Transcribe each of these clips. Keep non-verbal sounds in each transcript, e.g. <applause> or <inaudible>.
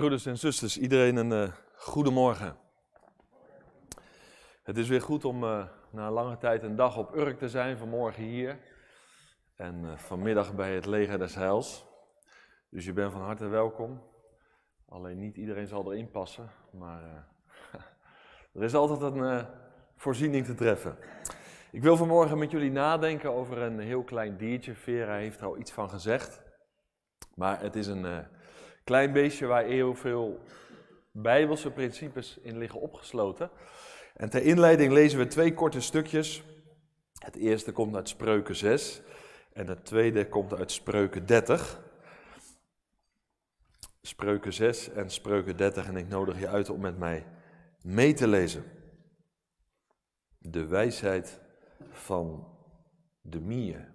Broeders en zusters, iedereen een uh, eh, goedemorgen. Het is weer goed om eh, na lange tijd een dag op Urk te zijn, vanmorgen hier. En eh, vanmiddag bij het leger des heils. Dus je bent van harte welkom. Alleen niet iedereen zal erin passen, maar <laughs> er is altijd een voorziening te treffen. Ik wil vanmorgen met jullie nadenken over een heel klein diertje. Vera heeft er al iets van gezegd. Maar het is een klein beestje waar heel veel bijbelse principes in liggen opgesloten. En ter inleiding lezen we twee korte stukjes. Het eerste komt uit Spreuken 6 en het tweede komt uit Spreuken 30. Spreuken 6 en Spreuken 30 en ik nodig je uit om met mij mee te lezen. De wijsheid van de mier.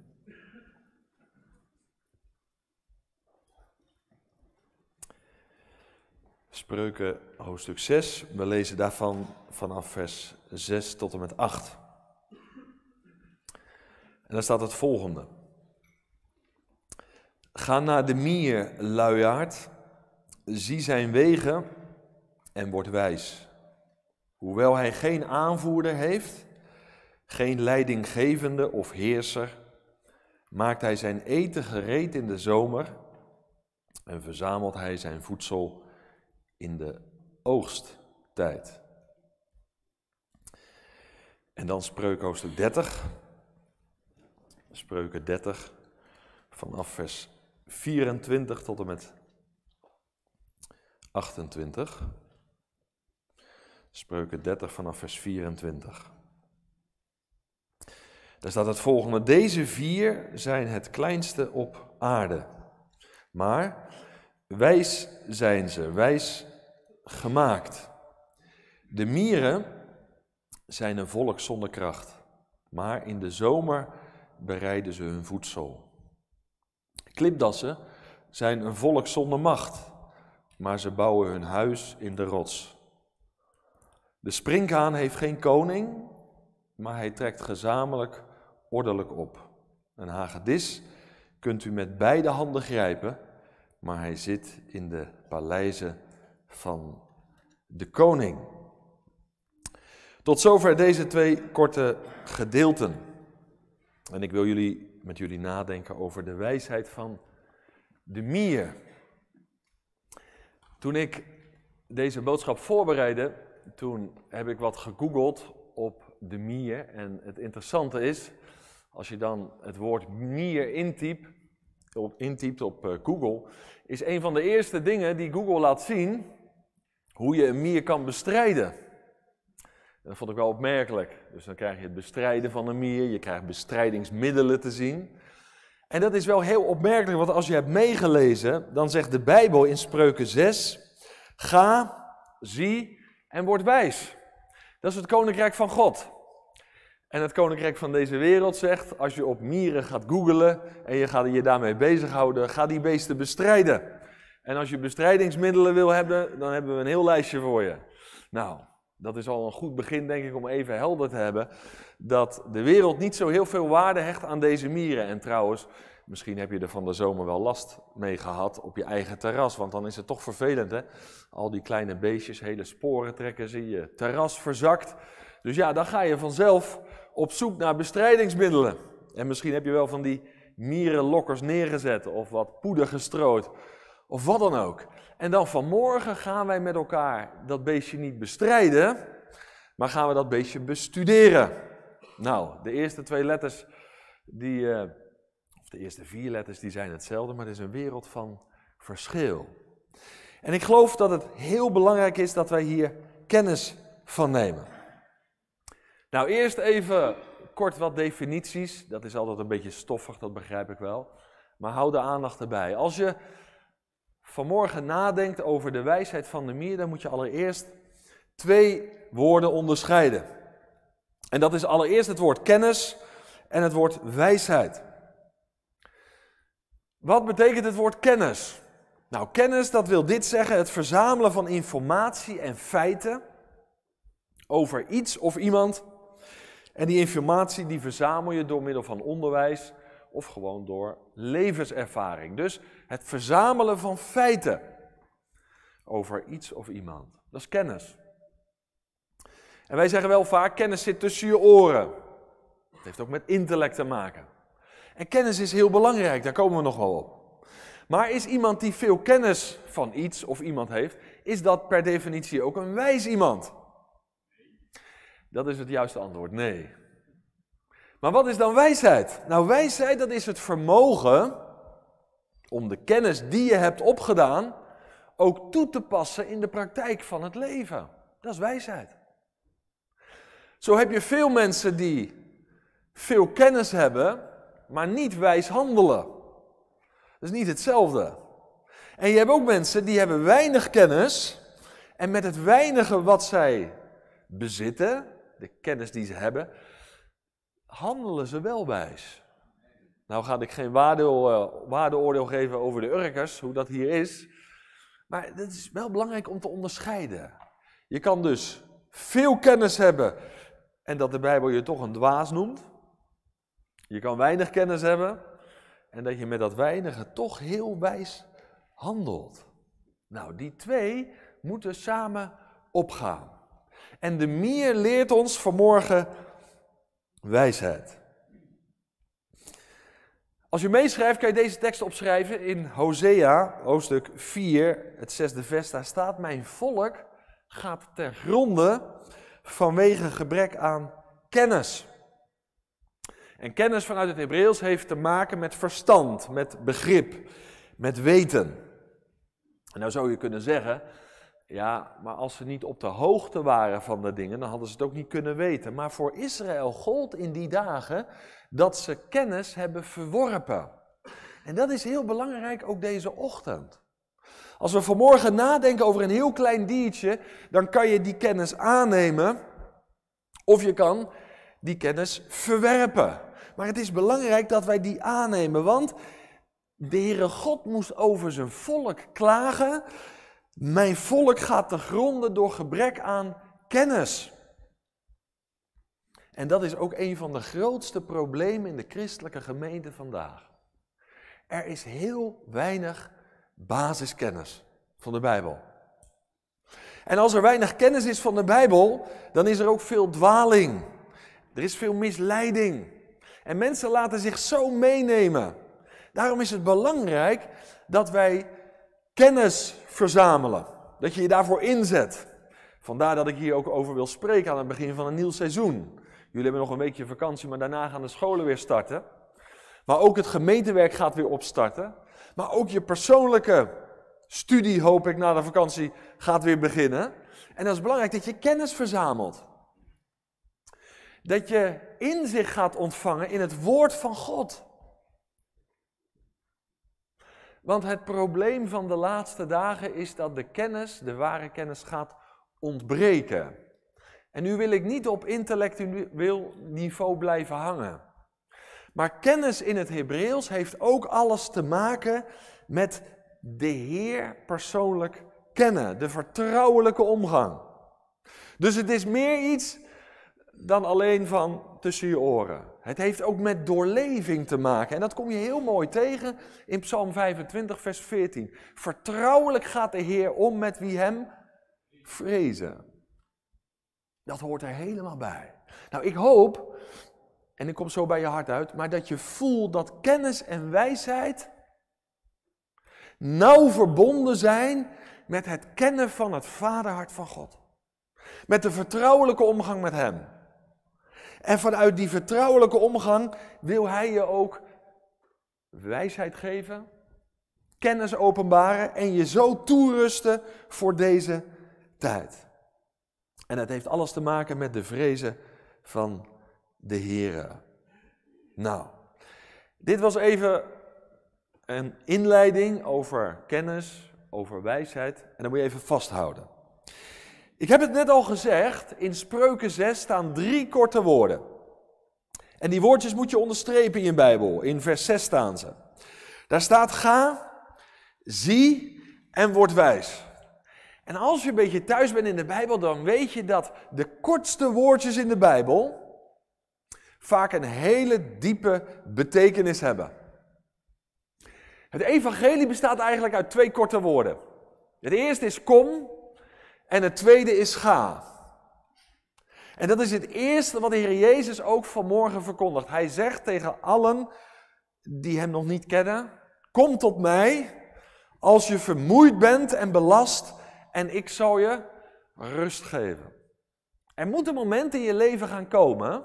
Spreuken hoofdstuk 6. We lezen daarvan vanaf vers 6 tot en met 8. En daar staat het volgende. Ga naar de mier, luiaard, zie zijn wegen en word wijs. Hoewel hij geen aanvoerder heeft, geen leidinggevende of heerser, maakt hij zijn eten gereed in de zomer en verzamelt hij zijn voedsel in de oogsttijd. En dan spreuk hoofdstuk 30. Spreuken 30 vanaf vers 24 tot en met 28. Spreuken 30 vanaf vers 24. Daar staat het volgende: Deze vier zijn het kleinste op aarde. Maar Wijs zijn ze, wijs gemaakt. De mieren zijn een volk zonder kracht, maar in de zomer bereiden ze hun voedsel. Klipdassen zijn een volk zonder macht, maar ze bouwen hun huis in de rots. De springhaan heeft geen koning, maar hij trekt gezamenlijk ordelijk op. Een hagedis kunt u met beide handen grijpen, maar hij zit in de paleizen van de koning. Tot zover deze twee korte gedeelten. En ik wil jullie, met jullie nadenken over de wijsheid van de mier. Toen ik deze boodschap voorbereidde, toen heb ik wat gegoogeld op de mier. En het interessante is, als je dan het woord mier intypt, op, intypt op eh, Google, is een van de eerste dingen die Google laat zien hoe je een mier kan bestrijden. dat vond ik wel opmerkelijk. Dus dan krijg je het bestrijden van een mier, je krijgt bestrijdingsmiddelen te zien. En dat is wel heel opmerkelijk, want als je hebt meegelezen, dan zegt de Bijbel in Spreuken 6: Ga, zie en word wijs. Dat is het koninkrijk van God. En het koninkrijk van deze wereld zegt, als je op mieren gaat googelen en je gaat je daarmee bezighouden, ga die beesten bestrijden. En als je bestrijdingsmiddelen wil hebben, dan hebben we een heel lijstje voor je. Nou, dat is al een goed begin, denk ik, om even helder te hebben dat de wereld niet zo heel veel waarde hecht aan deze mieren. En trouwens, misschien heb je er van de zomer wel last mee gehad op je eigen terras, want dan is het toch vervelend, hè? Al die kleine beestjes, hele sporen trekken zie je, terras verzakt. Dus ja, dan ga je vanzelf op zoek naar bestrijdingsmiddelen. En misschien heb je wel van die mierenlokkers neergezet of wat poeder gestrooid of wat dan ook. En dan vanmorgen gaan wij met elkaar dat beestje niet bestrijden, maar gaan we dat beestje bestuderen. Nou, de eerste twee letters, die, eh, of de eerste vier letters, die zijn hetzelfde, maar het is een wereld van verschil. En ik geloof dat het heel belangrijk is dat wij hier kennis van nemen. Nou, eerst even kort wat definities. Dat is altijd een beetje stoffig, dat begrijp ik wel. Maar hou de aandacht erbij. Als je vanmorgen nadenkt over de wijsheid van de mier, dan moet je allereerst twee woorden onderscheiden. En dat is allereerst het woord kennis en het woord wijsheid. Wat betekent het woord kennis? Nou, kennis, dat wil dit zeggen: het verzamelen van informatie en feiten over iets of iemand en die informatie die verzamel je door middel van onderwijs of gewoon door levenservaring. Dus het verzamelen van feiten over iets of iemand. Dat is kennis. En wij zeggen wel vaak, kennis zit tussen je oren. Het heeft ook met intellect te maken. En kennis is heel belangrijk, daar komen we nog wel op. Maar is iemand die veel kennis van iets of iemand heeft, is dat per definitie ook een wijs iemand? Dat is het juiste antwoord, nee. Maar wat is dan wijsheid? Nou, wijsheid, dat is het vermogen om de kennis die je hebt opgedaan ook toe te passen in de praktijk van het leven. Dat is wijsheid. Zo heb je veel mensen die veel kennis hebben, maar niet wijs handelen. Dat is niet hetzelfde. En je hebt ook mensen die hebben weinig kennis en met het weinige wat zij bezitten, de kennis die ze hebben, handelen ze wel wijs. Nou ga ik geen eh, waardeoordeel geven over de Urkers, hoe dat hier is. Maar het is wel belangrijk om te onderscheiden. Je kan dus veel kennis hebben en dat de Bijbel je toch een dwaas noemt. Je kan weinig kennis hebben en dat je met dat weinige toch heel wijs handelt. Nou, die twee moeten samen opgaan. En de mier leert ons vanmorgen wijsheid. Als je meeschrijft, kan je deze tekst opschrijven in Hosea, hoofdstuk 4, het zesde vers. Daar staat: Mijn volk gaat ter gronde vanwege gebrek aan kennis. En kennis vanuit het Hebreeuws heeft te maken met verstand, met begrip, met weten. En nou zou je kunnen zeggen, ja, maar als ze niet op de hoogte waren van de dingen, dan hadden ze het ook niet kunnen weten. Maar voor Israël gold in die dagen dat ze kennis hebben verworpen. En dat is heel belangrijk ook deze ochtend. Als we vanmorgen nadenken over een heel klein diertje, dan kan je die kennis aannemen of je kan die kennis verwerpen. Maar het is belangrijk dat wij die aannemen, want de Heere God moest over zijn volk klagen mijn volk gaat te gronden door gebrek aan kennis. En dat is ook een van de grootste problemen in de christelijke gemeente vandaag. Er is heel weinig basiskennis van de Bijbel. En als er weinig kennis is van de Bijbel, dan is er ook veel dwaling. Er is veel misleiding. En mensen laten zich zo meenemen. Daarom is het belangrijk dat wij kennis verzamelen. Dat je je daarvoor inzet. Vandaar dat ik hier ook over wil spreken aan het begin van een nieuw seizoen. Jullie hebben nog een weekje vakantie, maar daarna gaan de scholen weer starten. Maar ook het gemeentewerk gaat weer opstarten. Maar ook je persoonlijke studie, hoop ik, na de vakantie gaat weer beginnen. En dat is belangrijk dat je kennis verzamelt. Dat je inzicht gaat ontvangen in het woord van God. Want het probleem van de laatste dagen is dat de kennis, de ware kennis, gaat ontbreken. En nu wil ik niet op intellectueel niveau blijven hangen. Maar kennis in het Hebreeuws heeft ook alles te maken met de Heer persoonlijk kennen, de vertrouwelijke omgang. Dus het is meer iets dan alleen van tussen je oren. Het heeft ook met doorleving te maken. En dat kom je heel mooi tegen in Psalm 25, vers 14. Vertrouwelijk gaat de Heer om met wie hem vrezen. Dat hoort er helemaal bij. Nou, ik hoop, en ik kom zo bij je hart uit, maar dat je voelt dat kennis en wijsheid nauw verbonden zijn met het kennen van het vaderhart van God. Met de vertrouwelijke omgang met Hem. En vanuit die vertrouwelijke omgang wil Hij je ook wijsheid geven, kennis openbaren en je zo toerusten voor deze tijd. En het heeft alles te maken met de vrezen van de Here. Nou, dit was even een inleiding over kennis, over wijsheid. En dan moet je even vasthouden. Ik heb het net al gezegd, in Spreuken 6 staan drie korte woorden. En die woordjes moet je onderstrepen in je Bijbel. In vers 6 staan ze. Daar staat ga, zie en word wijs. En als je een beetje thuis bent in de Bijbel, dan weet je dat de kortste woordjes in de Bijbel vaak een hele diepe betekenis hebben. Het evangelie bestaat eigenlijk uit twee korte woorden. Het eerste is kom en het tweede is ga. En dat is het eerste wat de Heer Jezus ook vanmorgen verkondigt. Hij zegt tegen allen die Hem nog niet kennen, kom tot mij als je vermoeid bent en belast en ik zal je rust geven. Er een moment in je leven gaan komen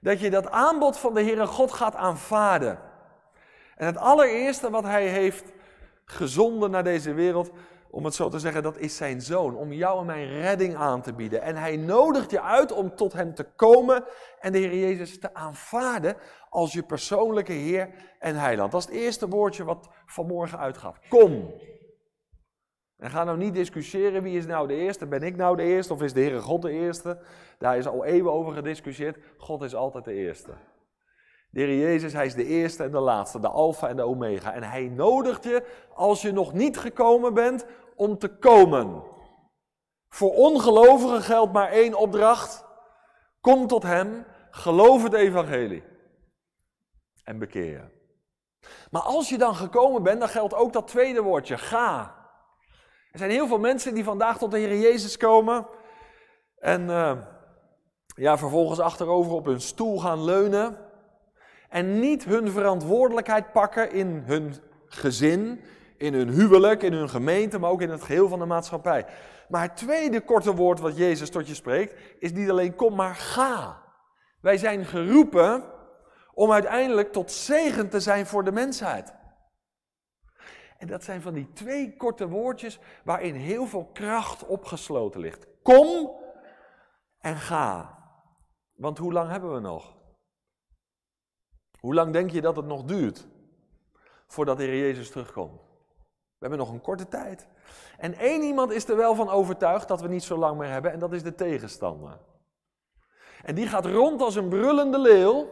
dat je dat aanbod van de Heere God gaat aanvaarden. En het allereerste wat Hij heeft gezonden naar deze wereld om het zo te zeggen, dat is zijn zoon, om jou en mijn redding aan te bieden. En hij nodigt je uit om tot hem te komen en de Heer Jezus te aanvaarden als je persoonlijke Heer en Heiland. Dat is het eerste woordje wat vanmorgen uitgaat. Kom. En ga nou niet discussiëren wie is nou de eerste, ben ik nou de eerste of is de Heere God de eerste. Daar is al eeuwen over gediscussieerd. God is altijd de eerste. De Heer Jezus, Hij is de eerste en de laatste, de alfa en de omega. En Hij nodigt je, als je nog niet gekomen bent, om te komen. Voor ongelovigen geldt maar één opdracht. Kom tot Hem, geloof het evangelie en bekeer je. Maar als je dan gekomen bent, dan geldt ook dat tweede woordje, ga. Er zijn heel veel mensen die vandaag tot de Heer Jezus komen en eh, ja, vervolgens achterover op hun stoel gaan leunen en niet hun verantwoordelijkheid pakken in hun gezin, in hun huwelijk, in hun gemeente, maar ook in het geheel van de maatschappij. Maar het tweede korte woord wat Jezus tot je spreekt, is niet alleen kom, maar ga. Wij zijn geroepen om uiteindelijk tot zegen te zijn voor de mensheid. En dat zijn van die twee korte woordjes waarin heel veel kracht opgesloten ligt. Kom en ga. Want hoe lang hebben we nog? Hoe lang denk je dat het nog duurt voordat de Heer Jezus terugkomt? We hebben nog een korte tijd. En één iemand is er wel van overtuigd dat we niet zo lang meer hebben, en dat is de tegenstander. En die gaat rond als een brullende leeuw,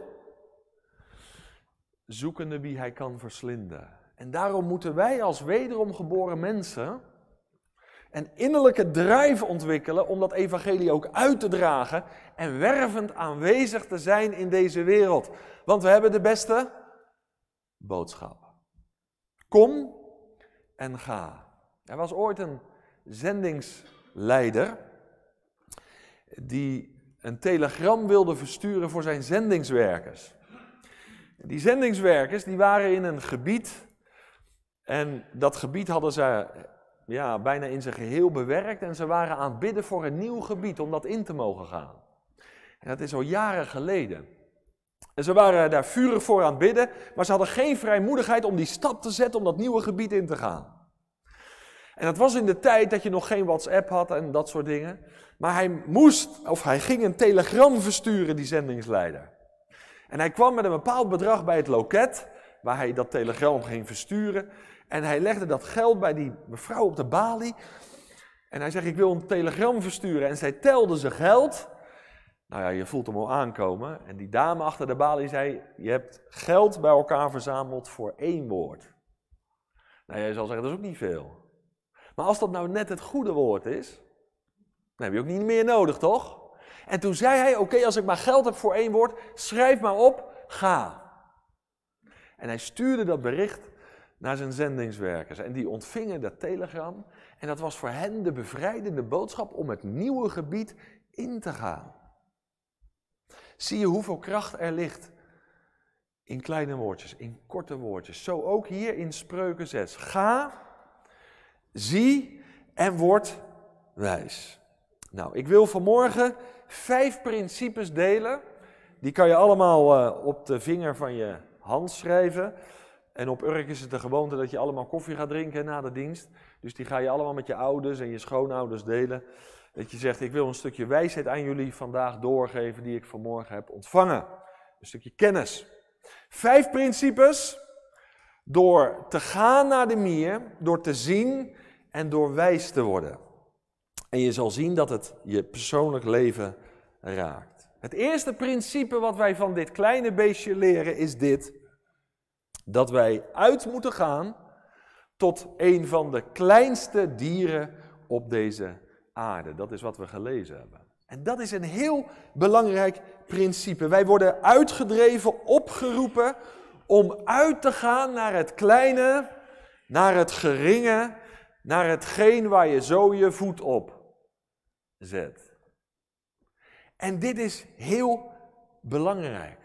zoekende wie hij kan verslinden. En daarom moeten wij als wederom geboren mensen een innerlijke drijf ontwikkelen om dat evangelie ook uit te dragen en wervend aanwezig te zijn in deze wereld. Want we hebben de beste boodschap. Kom en ga. Er was ooit een zendingsleider die een telegram wilde versturen voor zijn zendingswerkers. Die zendingswerkers die waren in een gebied en dat gebied hadden ze ja, bijna in zijn geheel bewerkt en ze waren aan het bidden voor een nieuw gebied om dat in te mogen gaan. En dat is al jaren geleden. En ze waren daar vurig voor aan het bidden, maar ze hadden geen vrijmoedigheid om die stap te zetten om dat nieuwe gebied in te gaan. En dat was in de tijd dat je nog geen WhatsApp had en dat soort dingen. Maar hij moest, of hij ging een telegram versturen, die zendingsleider. En hij kwam met een bepaald bedrag bij het loket, waar hij dat telegram ging versturen. En hij legde dat geld bij die mevrouw op de balie. En hij zegt, ik wil een telegram versturen. En zij telde zijn geld nou ja, je voelt hem al aankomen. En die dame achter de balie zei: Je hebt geld bij elkaar verzameld voor één woord. Nou, jij zal zeggen: Dat is ook niet veel. Maar als dat nou net het goede woord is, dan heb je ook niet meer nodig, toch? En toen zei hij: Oké, als ik maar geld heb voor één woord, schrijf maar op, ga. En hij stuurde dat bericht naar zijn zendingswerkers. En die ontvingen dat telegram. En dat was voor hen de bevrijdende boodschap om het nieuwe gebied in te gaan. Zie je hoeveel kracht er ligt in kleine woordjes, in korte woordjes. Zo ook hier in Spreuken 6. Ga, zie en word wijs. Nou, ik wil vanmorgen vijf principes delen. Die kan je allemaal eh, op de vinger van je hand schrijven. En op Urk is het de gewoonte dat je allemaal koffie gaat drinken na de dienst. Dus die ga je allemaal met je ouders en je schoonouders delen. Dat je zegt, ik wil een stukje wijsheid aan jullie vandaag doorgeven die ik vanmorgen heb ontvangen. Een stukje kennis. Vijf principes door te gaan naar de mier, door te zien en door wijs te worden. En je zal zien dat het je persoonlijk leven raakt. Het eerste principe wat wij van dit kleine beestje leren is dit: dat wij uit moeten gaan tot een van de kleinste dieren op deze aarde. Dat is wat we gelezen hebben. En dat is een heel belangrijk principe. Wij worden uitgedreven, opgeroepen om uit te gaan naar het kleine, naar het geringe, naar hetgeen waar je zo je voet op zet. En dit is heel belangrijk.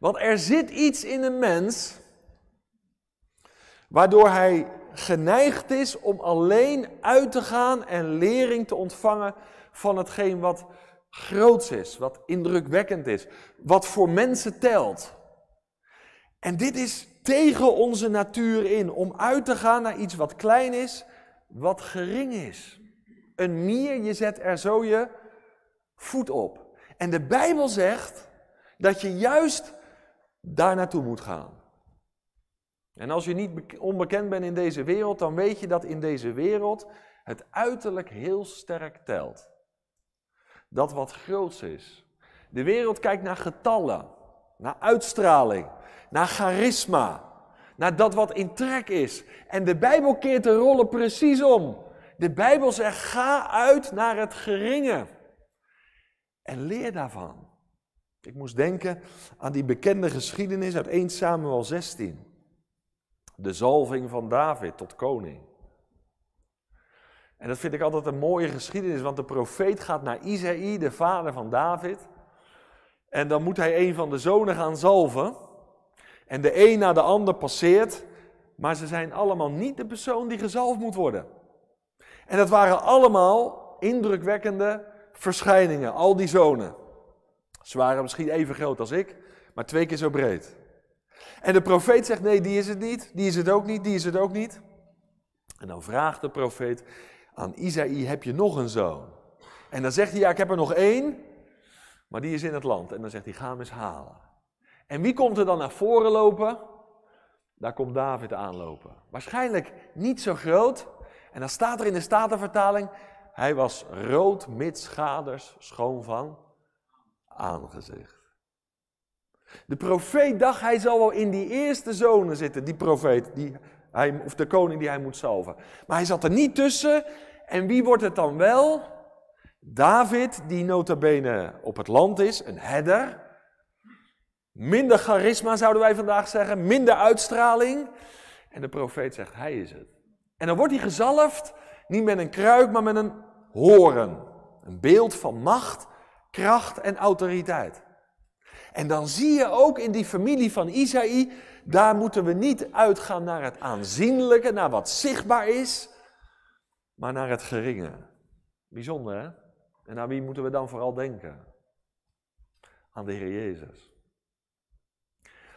Want er zit iets in een mens waardoor hij geneigd is om alleen uit te gaan en lering te ontvangen van hetgeen wat groots is, wat indrukwekkend is, wat voor mensen telt. En dit is tegen onze natuur in, om uit te gaan naar iets wat klein is, wat gering is. Een mier, je zet er zo je voet op. En de Bijbel zegt dat je juist daar naartoe moet gaan. En als je niet onbekend bent in deze wereld, dan weet je dat in deze wereld het uiterlijk heel sterk telt. Dat wat groots is. De wereld kijkt naar getallen, naar uitstraling, naar charisma, naar dat wat in trek is. En de Bijbel keert de rollen precies om. De Bijbel zegt: ga uit naar het geringe en leer daarvan. Ik moest denken aan die bekende geschiedenis uit 1 Samuel 16. De zalving van David tot koning. En dat vind ik altijd een mooie geschiedenis, want de profeet gaat naar Isaïe, de vader van David. En dan moet hij een van de zonen gaan zalven. En de een na de ander passeert, maar ze zijn allemaal niet de persoon die gezalfd moet worden. En dat waren allemaal indrukwekkende verschijningen, al die zonen. Ze waren misschien even groot als ik, maar twee keer zo breed. En de profeet zegt: Nee, die is het niet, die is het ook niet, die is het ook niet. En dan vraagt de profeet aan Isaïe: Heb je nog een zoon? En dan zegt hij: Ja, ik heb er nog één, maar die is in het land. En dan zegt hij: Ga hem eens halen. En wie komt er dan naar voren lopen? Daar komt David aanlopen. Waarschijnlijk niet zo groot. En dan staat er in de Statenvertaling: Hij was rood mits schaders, schoon van aangezicht. De profeet dacht, hij zal wel in die eerste zone zitten, die profeet, die hij, of de koning die hij moet salven. Maar hij zat er niet tussen. En wie wordt het dan wel? David, die nota bene op het land is, een header, Minder charisma zouden wij vandaag zeggen, minder uitstraling. En de profeet zegt, hij is het. En dan wordt hij gezalfd, niet met een kruik, maar met een horen. Een beeld van macht, kracht en autoriteit. En dan zie je ook in die familie van Isaï, daar moeten we niet uitgaan naar het aanzienlijke, naar wat zichtbaar is, maar naar het geringe. Bijzonder hè? En aan wie moeten we dan vooral denken? Aan de Heer Jezus.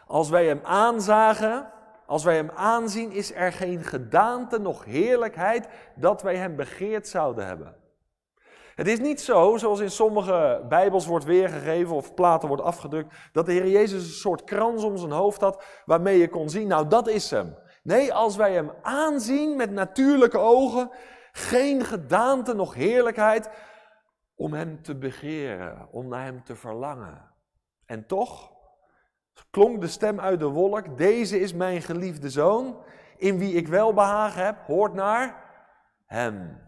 Als wij Hem aanzagen, als wij Hem aanzien, is er geen gedaante noch heerlijkheid dat wij Hem begeerd zouden hebben. Het is niet zo, zoals in sommige Bijbels wordt weergegeven of platen wordt afgedrukt, dat de Heer Jezus een soort krans om zijn hoofd had waarmee je kon zien, nou dat is hem. Nee, als wij hem aanzien met natuurlijke ogen, geen gedaante, nog heerlijkheid, om hem te begeren, om naar hem te verlangen. En toch klonk de stem uit de wolk, deze is mijn geliefde zoon, in wie ik wel behagen heb, hoort naar hem.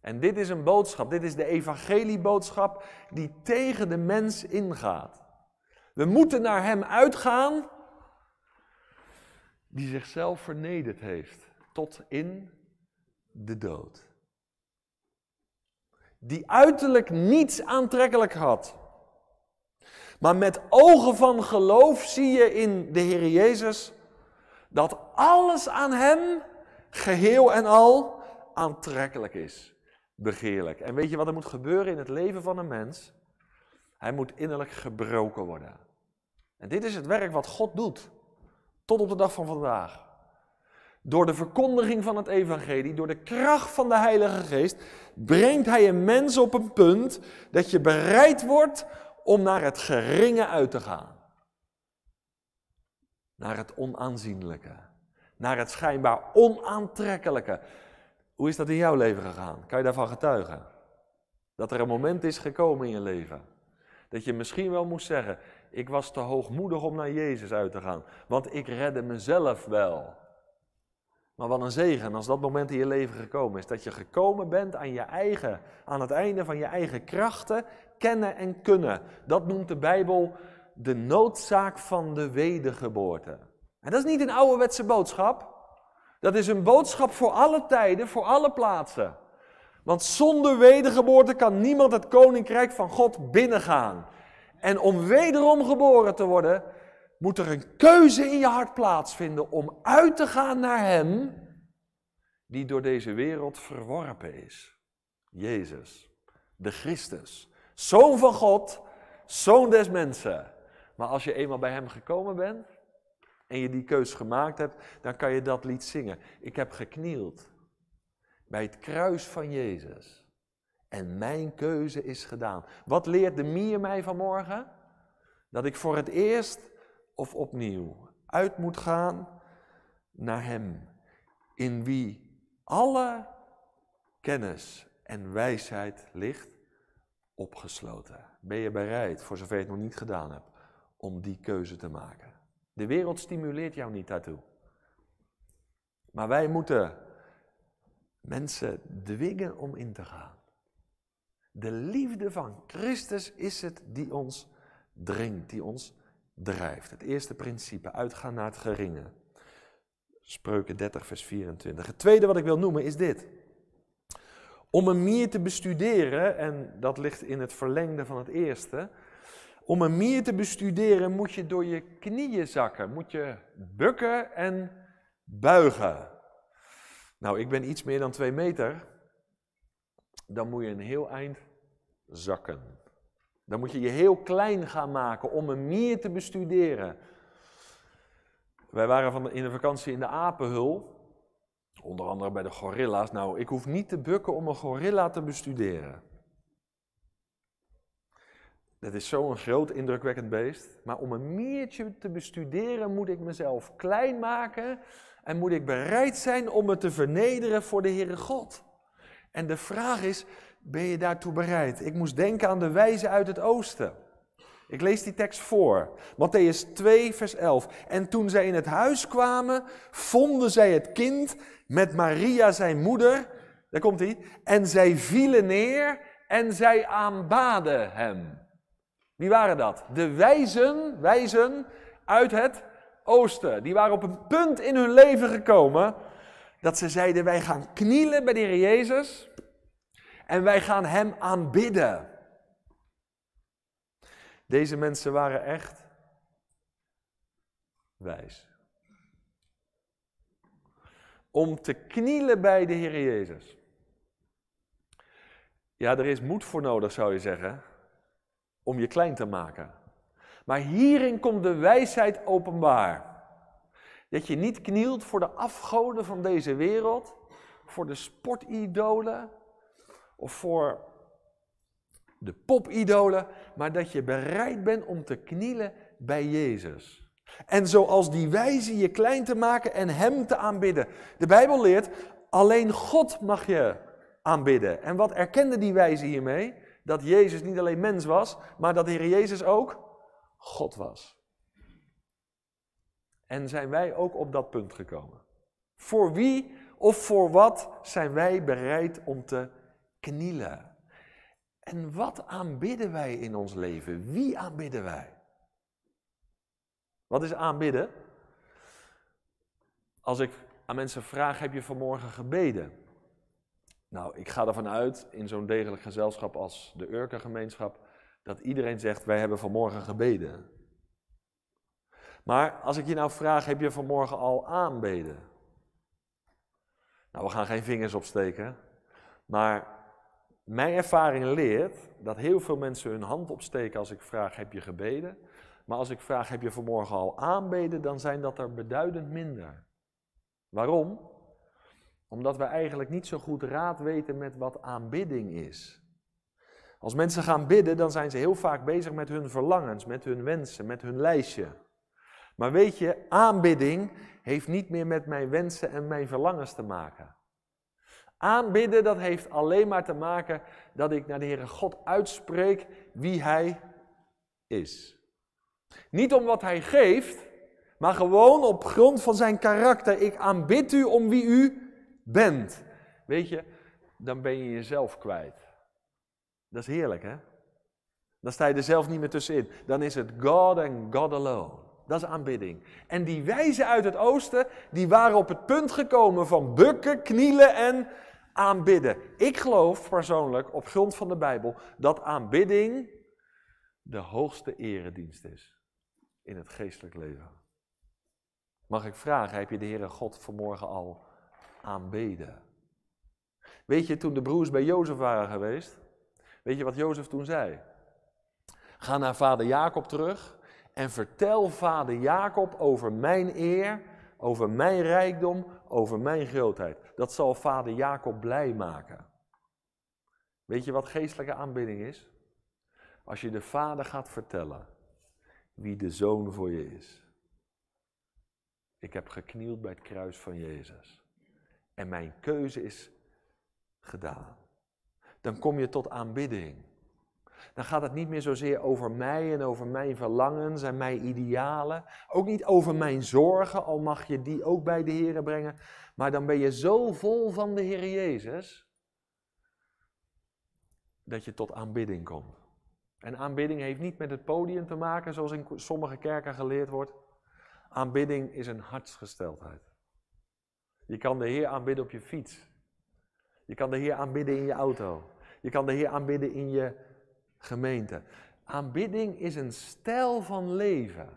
En dit is een boodschap, dit is de evangelieboodschap die tegen de mens ingaat. We moeten naar hem uitgaan die zichzelf vernederd heeft tot in de dood. Die uiterlijk niets aantrekkelijk had. Maar met ogen van geloof zie je in de Heer Jezus dat alles aan Hem geheel en al aantrekkelijk is begeerlijk. En weet je wat er moet gebeuren in het leven van een mens? Hij moet innerlijk gebroken worden. En dit is het werk wat God doet, tot op de dag van vandaag. Door de verkondiging van het evangelie, door de kracht van de Heilige Geest, brengt Hij een mens op een punt dat je bereid wordt om naar het geringe uit te gaan. Naar het onaanzienlijke, naar het schijnbaar onaantrekkelijke, hoe is dat in jouw leven gegaan? Kan je daarvan getuigen? Dat er een moment is gekomen in je leven. Dat je misschien wel moest zeggen: Ik was te hoogmoedig om naar Jezus uit te gaan, want ik redde mezelf wel. Maar wat een zegen als dat moment in je leven gekomen is. Dat je gekomen bent aan je eigen, aan het einde van je eigen krachten, kennen en kunnen. Dat noemt de Bijbel de noodzaak van de wedergeboorte. En dat is niet een ouderwetse boodschap. Dat is een boodschap voor alle tijden, voor alle plaatsen. Want zonder wedergeboorte kan niemand het koninkrijk van God binnengaan. En om wederom geboren te worden, moet er een keuze in je hart plaatsvinden om uit te gaan naar Hem die door deze wereld verworpen is. Jezus, de Christus, zoon van God, zoon des mensen. Maar als je eenmaal bij Hem gekomen bent, en je die keus gemaakt hebt, dan kan je dat lied zingen. Ik heb geknield bij het kruis van Jezus. En mijn keuze is gedaan. Wat leert de mier mij vanmorgen? Dat ik voor het eerst of opnieuw uit moet gaan naar Hem, in wie alle kennis en wijsheid ligt opgesloten. Ben je bereid, voor zover je het nog niet gedaan hebt, om die keuze te maken? De wereld stimuleert jou niet daartoe. Maar wij moeten mensen dwingen om in te gaan. De liefde van Christus is het die ons dringt, die ons drijft. Het eerste principe, uitgaan naar het geringe. Spreuken 30, vers 24. Het tweede wat ik wil noemen is dit. Om een meer te bestuderen, en dat ligt in het verlengde van het eerste, om een mier te bestuderen moet je door je knieën zakken, moet je bukken en buigen. Nou, ik ben iets meer dan twee meter. Dan moet je een heel eind zakken. Dan moet je je heel klein gaan maken om een mier te bestuderen. Wij waren van de, in een vakantie in de apenhul. Onder andere bij de gorilla's. Nou, ik hoef niet te bukken om een gorilla te bestuderen. Dat is zo'n groot indrukwekkend beest. Maar om een miertje te bestuderen moet ik mezelf klein maken en moet ik bereid zijn om me te vernederen voor de Heere God. En de vraag is, ben je daartoe bereid? Ik moest denken aan de wijze uit het oosten. Ik lees die tekst voor. Matthäus 2, vers 11. En toen zij in het huis kwamen, vonden zij het kind met Maria, zijn moeder. Daar komt hij. En zij vielen neer en zij aanbaden hem. Wie waren dat? De wijzen, wijzen uit het oosten. Die waren op een punt in hun leven gekomen dat ze zeiden: Wij gaan knielen bij de Heer Jezus en wij gaan Hem aanbidden. Deze mensen waren echt wijs. Om te knielen bij de Heer Jezus. Ja, er is moed voor nodig, zou je zeggen om je klein te maken. Maar hierin komt de wijsheid openbaar. Dat je niet knielt voor de afgoden van deze wereld, voor de sportidolen of voor de popidolen, maar dat je bereid bent om te knielen bij Jezus. En zoals die wijze je klein te maken en Hem te aanbidden. De Bijbel leert, alleen God mag je aanbidden. En wat erkende die wijze hiermee? dat Jezus niet alleen mens was, maar dat de Heer Jezus ook God was. En zijn wij ook op dat punt gekomen? Voor wie of voor wat zijn wij bereid om te knielen? En wat aanbidden wij in ons leven? Wie aanbidden wij? Wat is aanbidden? Als ik aan mensen vraag, heb je vanmorgen gebeden? Nou, ik ga ervan uit, in zo'n degelijk gezelschap als de Urker-gemeenschap, dat iedereen zegt, wij hebben vanmorgen gebeden. Maar als ik je nou vraag, heb je vanmorgen al aanbeden? Nou, we gaan geen vingers opsteken. Maar mijn ervaring leert dat heel veel mensen hun hand opsteken als ik vraag, heb je gebeden? Maar als ik vraag, heb je vanmorgen al aanbeden, dan zijn dat er beduidend minder. Waarom? Omdat we eigenlijk niet zo goed raad weten met wat aanbidding is. Als mensen gaan bidden, dan zijn ze heel vaak bezig met hun verlangens, met hun wensen, met hun lijstje. Maar weet je, aanbidding heeft niet meer met mijn wensen en mijn verlangens te maken. Aanbidden, dat heeft alleen maar te maken dat ik naar de Heere God uitspreek wie Hij is. Niet om wat Hij geeft, maar gewoon op grond van Zijn karakter. Ik aanbid U om wie U bent, weet je, dan ben je jezelf kwijt. Dat is heerlijk, hè? Dan sta je er zelf niet meer tussenin. Dan is het God and God alone. Dat is aanbidding. En die wijzen uit het oosten, die waren op het punt gekomen van bukken, knielen en aanbidden. Ik geloof persoonlijk, op grond van de Bijbel, dat aanbidding de hoogste eredienst is in het geestelijk leven. Mag ik vragen, heb je de Heere God vanmorgen al aanbeden. Weet je, toen de broers bij Jozef waren geweest, weet je wat Jozef toen zei? Ga naar vader Jacob terug en vertel vader Jacob over mijn eer, over mijn rijkdom, over mijn grootheid. Dat zal vader Jacob blij maken. Weet je wat geestelijke aanbidding is? Als je de vader gaat vertellen wie de zoon voor je is. Ik heb geknield bij het kruis van Jezus en mijn keuze is gedaan. Dan kom je tot aanbidding. Dan gaat het niet meer zozeer over mij en over mijn verlangens en mijn idealen. Ook niet over mijn zorgen, al mag je die ook bij de Heer brengen. Maar dan ben je zo vol van de Heer Jezus dat je tot aanbidding komt. En aanbidding heeft niet met het podium te maken, zoals in sommige kerken geleerd wordt. Aanbidding is een hartsgesteldheid. Je kan de Heer aanbidden op je fiets. Je kan de Heer aanbidden in je auto. Je kan de Heer aanbidden in je gemeente. Aanbidding is een stijl van leven.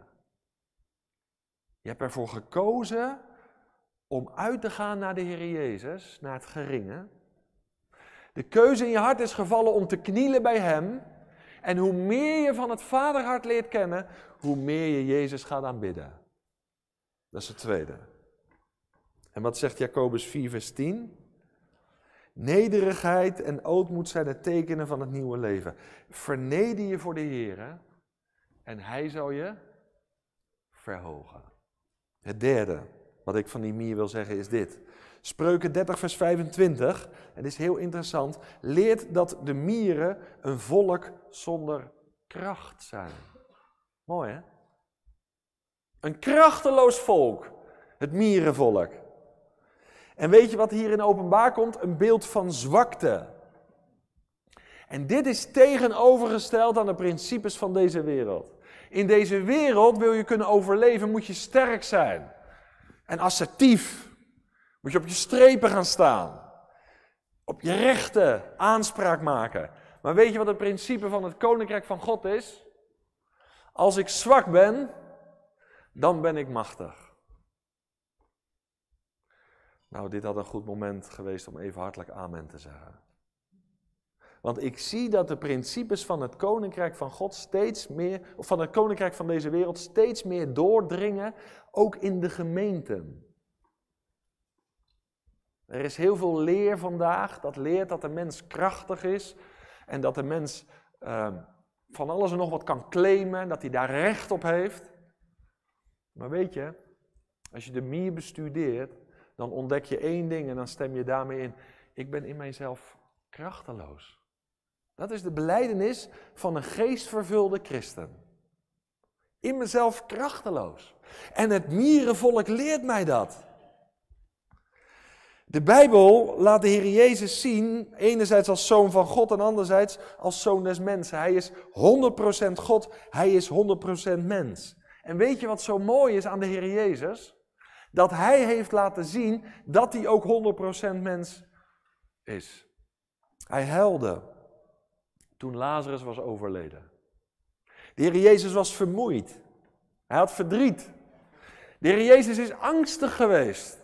Je hebt ervoor gekozen om uit te gaan naar de Heer Jezus, naar het geringe. De keuze in je hart is gevallen om te knielen bij Hem. En hoe meer je van het vaderhart leert kennen, hoe meer je Jezus gaat aanbidden. Dat is het tweede. En wat zegt Jacobus 4, vers 10? Nederigheid en ootmoed zijn de tekenen van het nieuwe leven. Verneder je voor de Heer en Hij zal je verhogen. Het derde wat ik van die mier wil zeggen is dit. Spreuken 30, vers 25, het is heel interessant, leert dat de mieren een volk zonder kracht zijn. Mooi hè? Een krachteloos volk, het mierenvolk. En weet je wat hier in openbaar komt? Een beeld van zwakte. En dit is tegenovergesteld aan de principes van deze wereld. In deze wereld wil je kunnen overleven, moet je sterk zijn. En assertief. Moet je op je strepen gaan staan. Op je rechten aanspraak maken. Maar weet je wat het principe van het koninkrijk van God is? Als ik zwak ben, dan ben ik machtig. Nou, dit had een goed moment geweest om even hartelijk amen te zeggen. Want ik zie dat de principes van het koninkrijk van God steeds meer, of van het koninkrijk van deze wereld steeds meer doordringen, ook in de gemeenten. Er is heel veel leer vandaag dat leert dat de mens krachtig is en dat de mens ehm, van alles en nog wat kan claimen, dat hij daar recht op heeft. Maar weet je, als je de mier bestudeert, dan ontdek je één ding en dan stem je daarmee in. Ik ben in mijzelf krachteloos. Dat is de beleidenis van een geestvervulde christen. In mezelf krachteloos. En het mierenvolk leert mij dat. De Bijbel laat de Heer Jezus zien, enerzijds als zoon van God en anderzijds als zoon des mensen. Hij is 100% God, hij is 100% mens. En weet je wat zo mooi is aan de Heer Jezus? Dat hij heeft laten zien dat hij ook 100% mens is. Hij huilde toen Lazarus was overleden. De Heer Jezus was vermoeid. Hij had verdriet. De Heer Jezus is angstig geweest.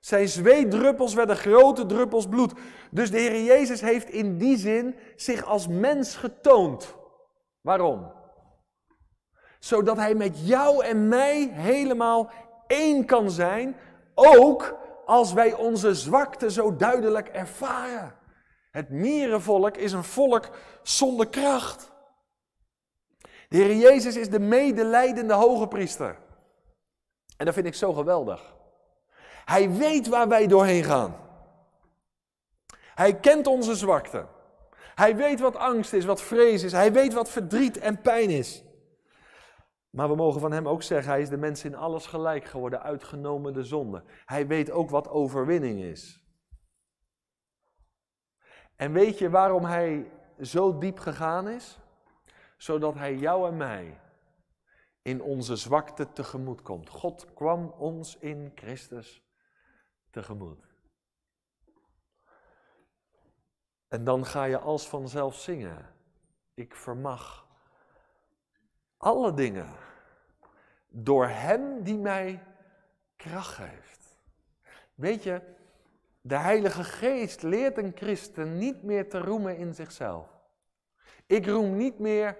Zijn zweetdruppels werden grote druppels bloed. Dus de Heer Jezus heeft in die zin zich als mens getoond. Waarom? Zodat hij met jou en mij helemaal één kan zijn, ook als wij onze zwakte zo duidelijk ervaren. Het mierenvolk is een volk zonder kracht. De Heer Jezus is de medelijdende hoge priester. En dat vind ik zo geweldig. Hij weet waar wij doorheen gaan. Hij kent onze zwakte. Hij weet wat angst is, wat vrees is. Hij weet wat verdriet en pijn is. Maar we mogen van hem ook zeggen, hij is de mens in alles gelijk geworden, uitgenomen de zonde. Hij weet ook wat overwinning is. En weet je waarom hij zo diep gegaan is? Zodat hij jou en mij in onze zwakte tegemoet komt. God kwam ons in Christus tegemoet. En dan ga je als vanzelf zingen. Ik vermag alle dingen door Hem die mij kracht geeft. Weet je, de Heilige Geest leert een christen niet meer te roemen in zichzelf. Ik roem niet meer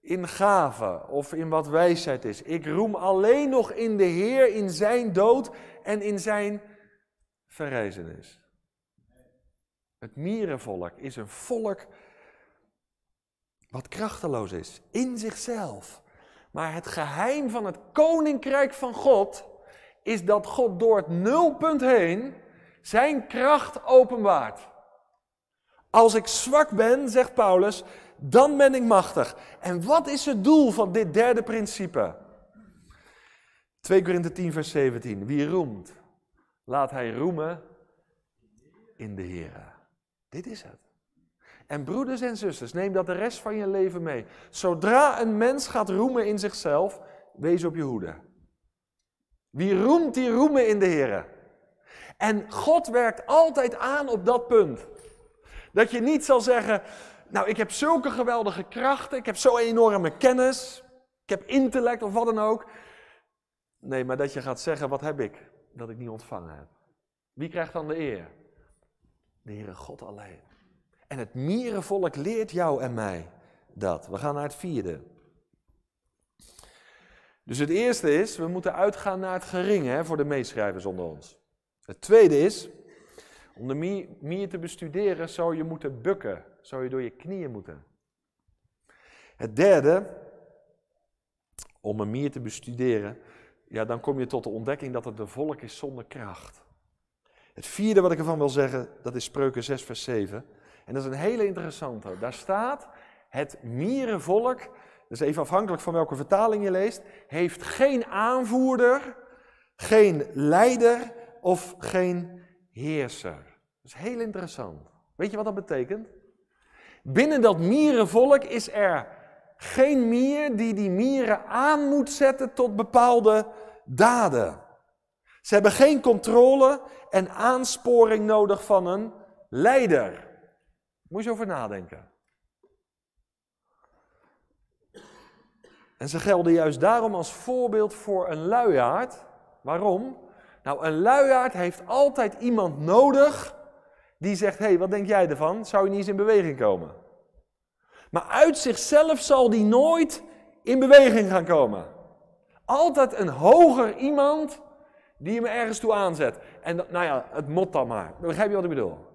in gaven of in wat wijsheid is. Ik roem alleen nog in de Heer, in Zijn dood en in Zijn verrijzenis. Het mierenvolk is een volk wat krachteloos is in zichzelf. Maar het geheim van het koninkrijk van God is dat God door het nulpunt heen zijn kracht openbaart. Als ik zwak ben, zegt Paulus, dan ben ik machtig. En wat is het doel van dit derde principe? 2 Korinthe 10, vers 17. Wie roemt, laat hij roemen in de Heer. Dit is het. En broeders en zusters, neem dat de rest van je leven mee. Zodra een mens gaat roemen in zichzelf, wees op je hoede. Wie roemt, die roemen in de Heer. En God werkt altijd aan op dat punt. Dat je niet zal zeggen, nou ik heb zulke geweldige krachten, ik heb zo'n enorme kennis, ik heb intellect of wat dan ook. Nee, maar dat je gaat zeggen, wat heb ik dat ik niet ontvangen heb. Wie krijgt dan de eer? De Heere God alleen. En het mierenvolk leert jou en mij dat. We gaan naar het vierde. Dus het eerste is, we moeten uitgaan naar het geringe hè, voor de meeschrijvers onder ons. Het tweede is, om de mier, te bestuderen zou je moeten bukken, zou je door je knieën moeten. Het derde, om een mier te bestuderen, ja, dan kom je tot de ontdekking dat het een volk is zonder kracht. Het vierde wat ik ervan wil zeggen, dat is Spreuken 6 vers 7. En dat is een hele interessante. Daar staat, het mierenvolk, dus even afhankelijk van welke vertaling je leest, heeft geen aanvoerder, geen leider of geen heerser. Dat is heel interessant. Weet je wat dat betekent? Binnen dat mierenvolk is er geen mier die die mieren aan moet zetten tot bepaalde daden. Ze hebben geen controle en aansporing nodig van een leider. Moet je over nadenken. En ze gelden juist daarom als voorbeeld voor een luiaard. Waarom? Nou, een luiaard heeft altijd iemand nodig die zegt: hey, wat denk jij ervan? Zou je niet eens in beweging komen? Maar uit zichzelf zal die nooit in beweging gaan komen. Altijd een hoger iemand die hem ergens toe aanzet. En nou ja, het mot dan maar. Begrijp je wat ik bedoel?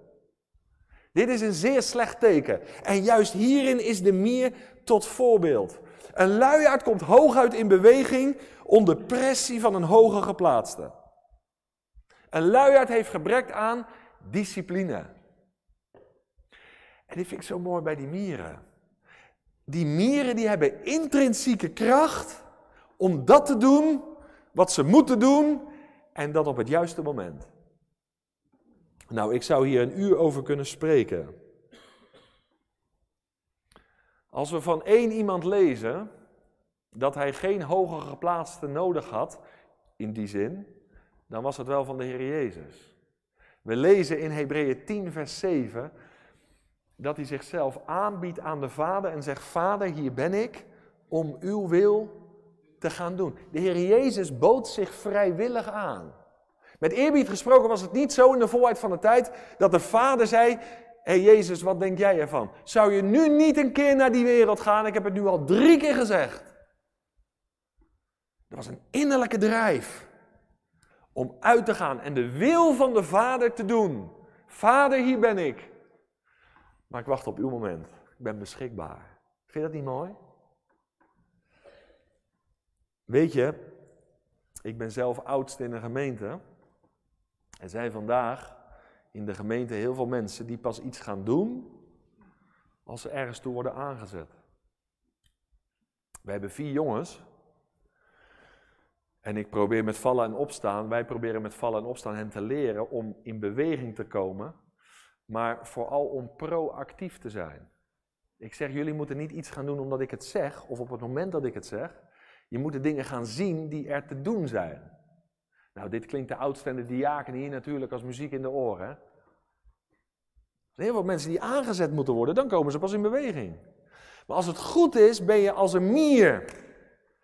Dit is een zeer slecht teken. En juist hierin is de mier tot voorbeeld. Een luiaard komt hooguit in beweging onder pressie van een hoger geplaatste. Een luiaard heeft gebrek aan discipline. En dit vind ik zo mooi bij die mieren. Die mieren die hebben intrinsieke kracht om dat te doen wat ze moeten doen en dat op het juiste moment. Nou, ik zou hier een uur over kunnen spreken. Als we van één iemand lezen dat hij geen hoger geplaatste nodig had, in die zin, dan was het wel van de Heer Jezus. We lezen in Hebreeën 10, vers 7, dat hij zichzelf aanbiedt aan de Vader en zegt, Vader, hier ben ik om uw wil te gaan doen. De Heer Jezus bood zich vrijwillig aan. Met eerbied gesproken was het niet zo in de volheid van de tijd dat de vader zei: Hé hey Jezus, wat denk jij ervan? Zou je nu niet een keer naar die wereld gaan? Ik heb het nu al drie keer gezegd. Er was een innerlijke drijf om uit te gaan en de wil van de vader te doen. Vader, hier ben ik. Maar ik wacht op uw moment. Ik ben beschikbaar. Vind je dat niet mooi? Weet je, ik ben zelf oudste in een gemeente. Er zijn vandaag in de gemeente heel veel mensen die pas iets gaan doen als ze ergens toe worden aangezet. We hebben vier jongens. En ik probeer met vallen en opstaan, wij proberen met vallen en opstaan hen te leren om in beweging te komen, maar vooral om proactief te zijn. Ik zeg, jullie moeten niet iets gaan doen omdat ik het zeg, of op het moment dat ik het zeg. Je moet de dingen gaan zien die er te doen zijn. Nou, dit klinkt de oudste diaken hier natuurlijk als muziek in de oren. zijn heel wat mensen die aangezet moeten worden, dan komen ze pas in beweging. Maar als het goed is, ben je als een mier.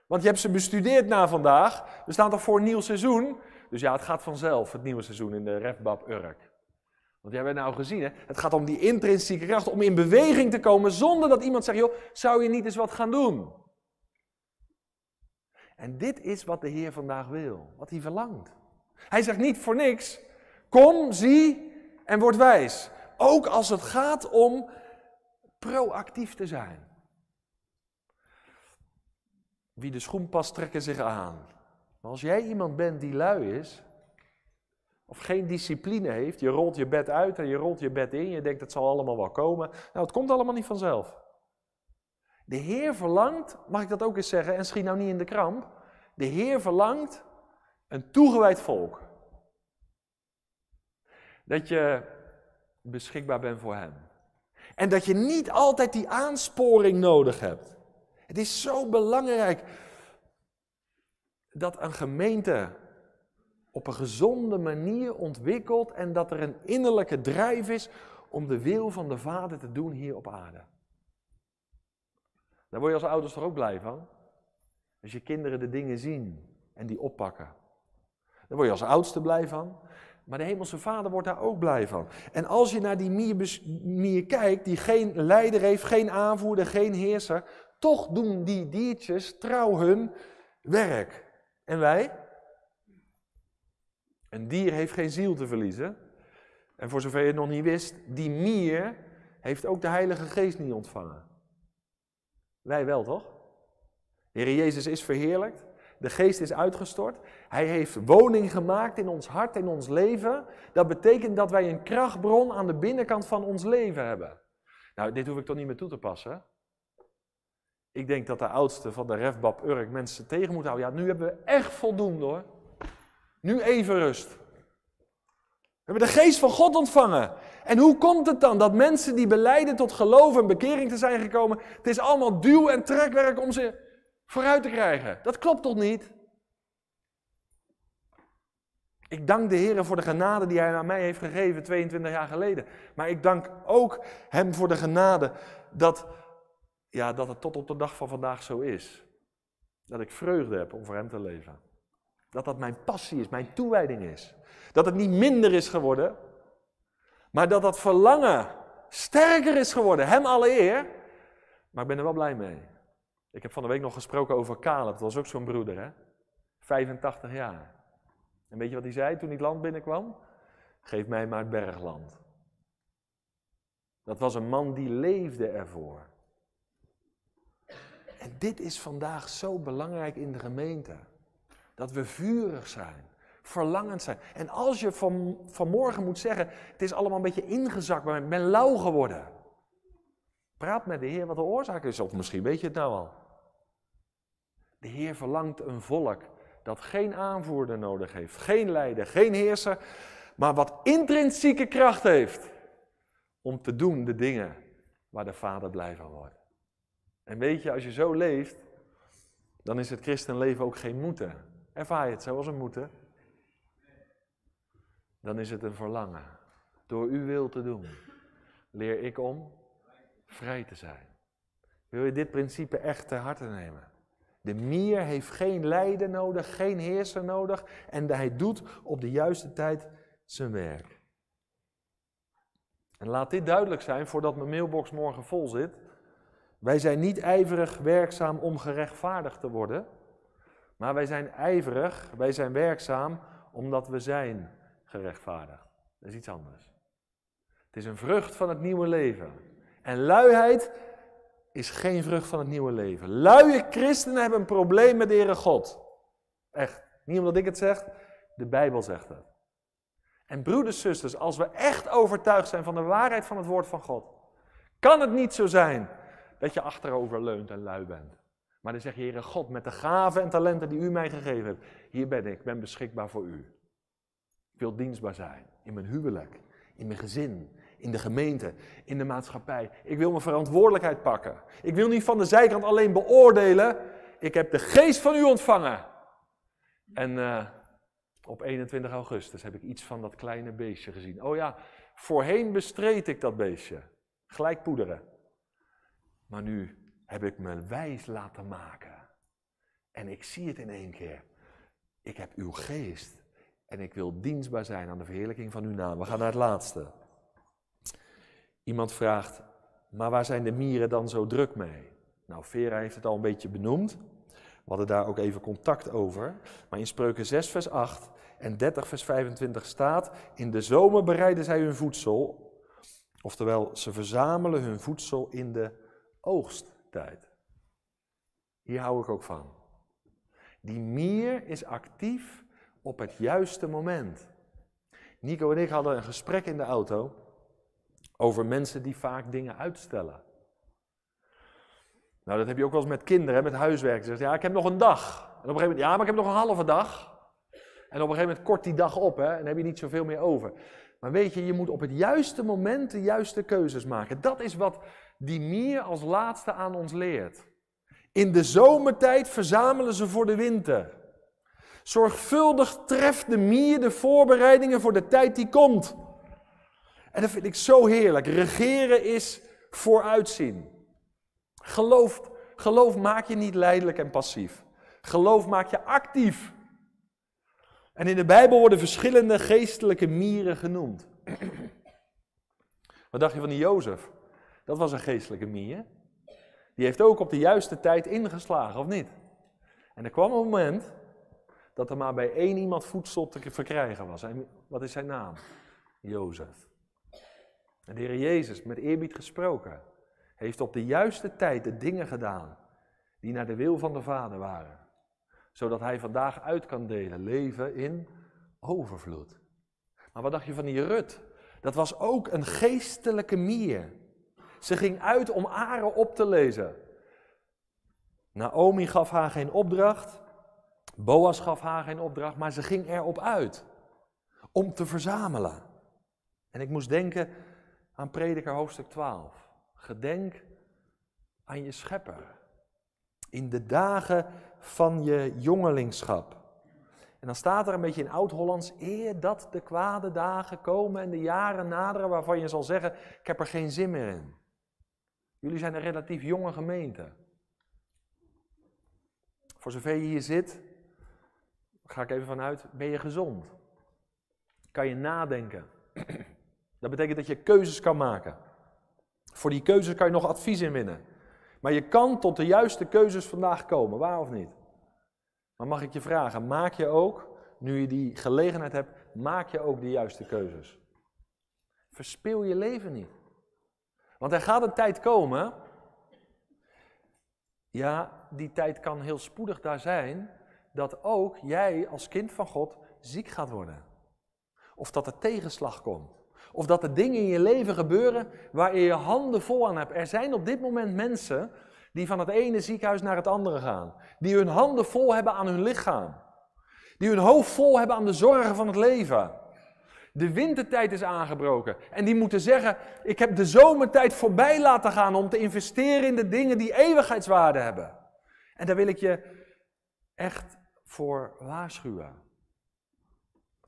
Want je hebt ze bestudeerd na vandaag. We staan toch voor een nieuw seizoen? Dus ja, het gaat vanzelf, het nieuwe seizoen in de Refbab Urk. Want jij bent nou gezien, hè? het gaat om die intrinsieke kracht, om in beweging te komen zonder dat iemand zegt, joh, zou je niet eens wat gaan doen? En dit is wat de Heer vandaag wil, wat hij verlangt. Hij zegt niet voor niks, kom, zie en word wijs. Ook als het gaat om proactief te zijn. Wie de schoen past, trekken zich aan. Maar als jij iemand bent die lui is, of geen discipline heeft, je rolt je bed uit en je rolt je bed in, je denkt het zal allemaal wel komen. Nou, het komt allemaal niet vanzelf. De Heer verlangt, mag ik dat ook eens zeggen, en schiet nou niet in de kramp. De Heer verlangt een toegewijd volk. Dat je beschikbaar bent voor Hem. En dat je niet altijd die aansporing nodig hebt. Het is zo belangrijk dat een gemeente op een gezonde manier ontwikkelt en dat er een innerlijke drijf is om de wil van de Vader te doen hier op aarde. Daar word je als ouders er ook blij van? Als je kinderen de dingen zien en die oppakken. Daar word je als oudste blij van. Maar de Hemelse Vader wordt daar ook blij van. En als je naar die mier, mier kijkt, die geen leider heeft, geen aanvoerder, geen heerser, toch doen die diertjes trouw hun werk. En wij? Een dier heeft geen ziel te verliezen. En voor zover je het nog niet wist, die mier heeft ook de Heilige Geest niet ontvangen. Wij wel, toch? De Heer Jezus is verheerlijkt. De geest is uitgestort. Hij heeft woning gemaakt in ons hart, in ons leven. Dat betekent dat wij een krachtbron aan de binnenkant van ons leven hebben. Nou, dit hoef ik toch niet meer toe te passen. Ik denk dat de oudste van de refbab Urk mensen tegen moet houden. Ja, nu hebben we echt voldoende hoor. Nu even rust. We hebben de geest van God ontvangen. En hoe komt het dan dat mensen die beleiden tot geloof en bekering te zijn gekomen, het is allemaal duw- en trekwerk om ze vooruit te krijgen? Dat klopt toch niet? Ik dank de Heer voor de genade die Hij aan mij heeft gegeven 22 jaar geleden. Maar ik dank ook Hem voor de genade dat, ja, dat het tot op de dag van vandaag zo is. Dat ik vreugde heb om voor Hem te leven. Dat dat mijn passie is, mijn toewijding is. Dat het niet minder is geworden, maar dat dat verlangen sterker is geworden. Hem alle eer. Maar ik ben er wel blij mee. Ik heb van de week nog gesproken over Caleb. Dat was ook zo'n broeder, hè? 85 jaar. En weet je wat hij zei toen hij het land binnenkwam? Geef mij maar het bergland. Dat was een man die leefde ervoor. En dit is vandaag zo belangrijk in de gemeente. Dat we vurig zijn, verlangend zijn. En als je van, vanmorgen moet zeggen, het is allemaal een beetje ingezakt, maar ik ben lauw geworden. Praat met de Heer wat de oorzaak is, of misschien weet je het nou al. De Heer verlangt een volk dat geen aanvoerder nodig heeft, geen leider, geen heerser, maar wat intrinsieke kracht heeft om te doen de dingen waar de Vader blij van wordt. En weet je, als je zo leeft, dan is het christenleven ook geen moeten, ervaar je het zoals een moeten? Dan is het een verlangen. Door uw wil te doen, leer ik om vrij te zijn. Wil je dit principe echt ter harte nemen? De mier heeft geen lijden nodig, geen heerser nodig en hij doet op de juiste tijd zijn werk. En laat dit duidelijk zijn voordat mijn mailbox morgen vol zit. Wij zijn niet ijverig werkzaam om gerechtvaardigd te worden. Maar wij zijn ijverig, wij zijn werkzaam omdat we zijn gerechtvaardigd. Dat is iets anders. Het is een vrucht van het nieuwe leven. En luiheid is geen vrucht van het nieuwe leven. Luie christenen hebben een probleem met de Heere God. Echt. Niet omdat ik het zeg, de Bijbel zegt het. En broeders, zusters, als we echt overtuigd zijn van de waarheid van het woord van God, kan het niet zo zijn dat je achterover leunt en lui bent. Maar dan zeg je, Heere God, met de gaven en talenten die u mij gegeven hebt, hier ben ik, ik ben beschikbaar voor u. Ik wil dienstbaar zijn in mijn huwelijk, in mijn gezin, in de gemeente, in de maatschappij. Ik wil mijn verantwoordelijkheid pakken. Ik wil niet van de zijkant alleen beoordelen. Ik heb de geest van u ontvangen. En eh, op 21 augustus heb ik iets van dat kleine beestje gezien. Oh ja, voorheen bestreed ik dat beestje. Gelijk poederen. Maar nu heb ik me wijs laten maken. En ik zie het in één keer. Ik heb uw geest. En ik wil dienstbaar zijn aan de verheerlijking van uw naam. We gaan naar het laatste. Iemand vraagt, maar waar zijn de mieren dan zo druk mee? Nou, Vera heeft het al een beetje benoemd. We hadden daar ook even contact over. Maar in Spreuken 6, vers 8 en 30, vers 25 staat: In de zomer bereiden zij hun voedsel. Oftewel, ze verzamelen hun voedsel in de oogst tijd. Hier hou ik ook van. Die mier is actief op het juiste moment. Nico en ik hadden een gesprek in de auto over mensen die vaak dingen uitstellen. Nou, dat heb je ook wel eens met kinderen, met huiswerk. Ze zeggen, ja, ik heb nog een dag. En op een gegeven moment, ja, maar ik heb nog een halve dag. En op een gegeven moment kort die dag op, hè, en dan heb je niet zoveel meer over. Maar weet je, je moet op het juiste moment de juiste keuzes maken. Dat is wat die Mier als laatste aan ons leert. In de zomertijd verzamelen ze voor de winter. Zorgvuldig treft de Mier de voorbereidingen voor de tijd die komt. En dat vind ik zo heerlijk. Regeren is vooruitzien. Geloof, geloof maak je niet leidelijk en passief. Geloof maak je actief. En in de Bijbel worden verschillende geestelijke mieren genoemd. <clears throat> Wat dacht je van die Jozef? Dat was een geestelijke mier. Die heeft ook op de juiste tijd ingeslagen, of niet? En er kwam een moment dat er maar bij één iemand voedsel te verkrijgen was. En wat is zijn naam? Jozef. En de Heer Jezus, met eerbied gesproken, heeft op de juiste tijd de dingen gedaan die naar de wil van de Vader waren. Zodat hij vandaag uit kan delen, leven in overvloed. Maar wat dacht je van die Rut? Dat was ook een geestelijke mier. Ze ging uit om aren op te lezen. Naomi gaf haar geen opdracht. Boas gaf haar geen opdracht, maar ze ging erop uit. Om te verzamelen. En ik moest denken aan prediker hoofdstuk 12. Gedenk aan je schepper. In de dagen van je jongelingschap. En dan staat er een beetje in oud-Hollands, eer dat de kwade dagen komen en de jaren naderen waarvan je zal zeggen, ik heb er geen zin meer in. Jullie zijn een relatief jonge gemeente. Voor zover je hier zit, ga ik even vanuit, ben je gezond? Kan je nadenken? <clears throat> Dat betekent dat je keuzes kan maken. Voor die keuzes kan je nog advies inwinnen. Maar je kan tot de juiste keuzes vandaag komen, waar of niet? Maar mag ik je vragen, maak je ook, nu je die gelegenheid hebt, maak je ook de juiste keuzes? Verspil je leven niet. Want er gaat een tijd komen. Ja, die tijd kan heel spoedig daar zijn. Dat ook jij als kind van God ziek gaat worden. Of dat er tegenslag komt. Of dat er dingen in je leven gebeuren waar je je handen vol aan hebt. Er zijn op dit moment mensen die van het ene ziekenhuis naar het andere gaan. Die hun handen vol hebben aan hun lichaam. Die hun hoofd vol hebben aan de zorgen van het leven. De wintertijd is aangebroken. En die moeten zeggen: Ik heb de zomertijd voorbij laten gaan om te investeren in de dingen die eeuwigheidswaarde hebben. En daar wil ik je echt voor waarschuwen.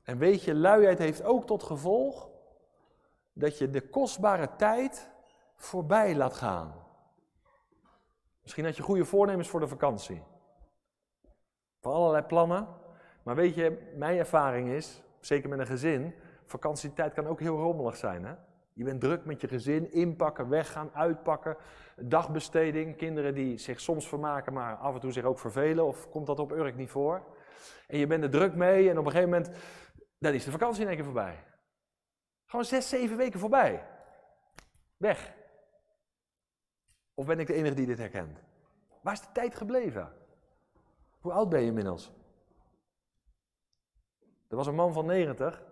En weet je, luiheid heeft ook tot gevolg dat je de kostbare tijd voorbij laat gaan. Misschien had je goede voornemens voor de vakantie. Van allerlei plannen. Maar weet je, mijn ervaring is, zeker met een gezin, Vakantietijd kan ook heel rommelig zijn. Hè? Je bent druk met je gezin, inpakken, weggaan, uitpakken, dagbesteding, kinderen die zich soms vermaken, maar af en toe zich ook vervelen, of komt dat op Urk niet voor? En je bent er druk mee en op een gegeven moment, dan is de vakantie in één keer voorbij. Gewoon zes, zeven weken voorbij. Weg. Of ben ik de enige die dit herkent? Waar is de tijd gebleven? Hoe oud ben je inmiddels? Er was een man van 90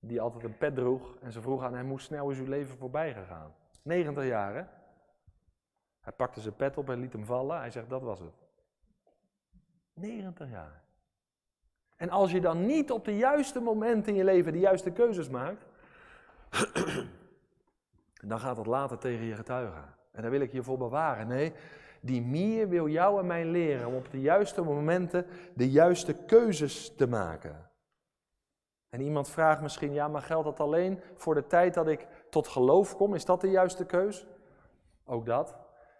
die altijd een pet droeg. En ze vroeg aan hem, hoe snel is uw leven voorbij gegaan? 90 jaar, hè? Hij pakte zijn pet op en liet hem vallen. Hij zegt, dat was het. 90 jaar. En als je dan niet op de juiste momenten in je leven de juiste keuzes maakt, <clears throat> dan gaat dat later tegen je getuigen. En daar wil ik je voor bewaren. Nee, die mier wil jou en mij leren om op de juiste momenten de juiste keuzes te maken. En iemand vraagt misschien, ja, maar geldt dat alleen voor de tijd dat ik tot geloof kom? Is dat de juiste keus? Ook dat.